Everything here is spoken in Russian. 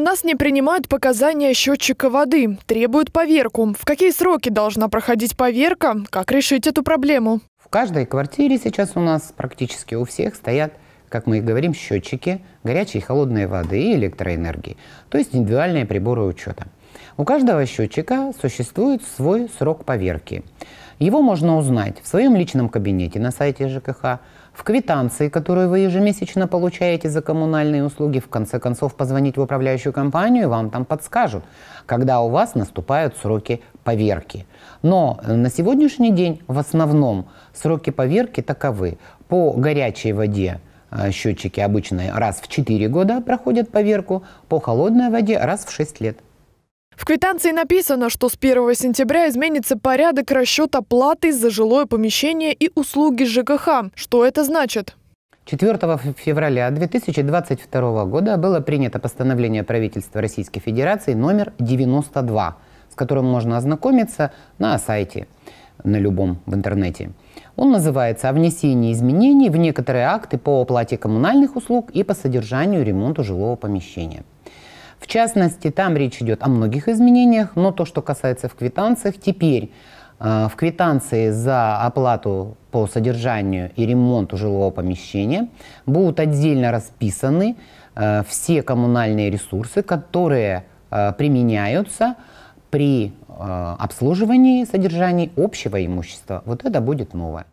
У нас не принимают показания счетчика воды, требуют поверку. В какие сроки должна проходить поверка? Как решить эту проблему? В каждой квартире сейчас у нас практически у всех стоят как мы и говорим, счетчики горячей и холодной воды и электроэнергии, то есть индивидуальные приборы учета. У каждого счетчика существует свой срок поверки. Его можно узнать в своем личном кабинете на сайте ЖКХ, в квитанции, которую вы ежемесячно получаете за коммунальные услуги, в конце концов позвонить в управляющую компанию, и вам там подскажут, когда у вас наступают сроки поверки. Но э, на сегодняшний день в основном сроки поверки таковы. По горячей воде э, счетчики обычно раз в 4 года проходят поверку, по холодной воде раз в 6 лет. В квитанции написано, что с 1 сентября изменится порядок расчета платы за жилое помещение и услуги ЖКХ. Что это значит? 4 февраля 2022 года было принято постановление правительства Российской Федерации номер 92, с которым можно ознакомиться на сайте, на любом в интернете. Он называется «О внесении изменений в некоторые акты по оплате коммунальных услуг и по содержанию и ремонту жилого помещения» частности, там речь идет о многих изменениях, но то, что касается в квитанциях, теперь э, в квитанции за оплату по содержанию и ремонту жилого помещения будут отдельно расписаны э, все коммунальные ресурсы, которые э, применяются при обслуживании и содержании общего имущества. Вот это будет новое.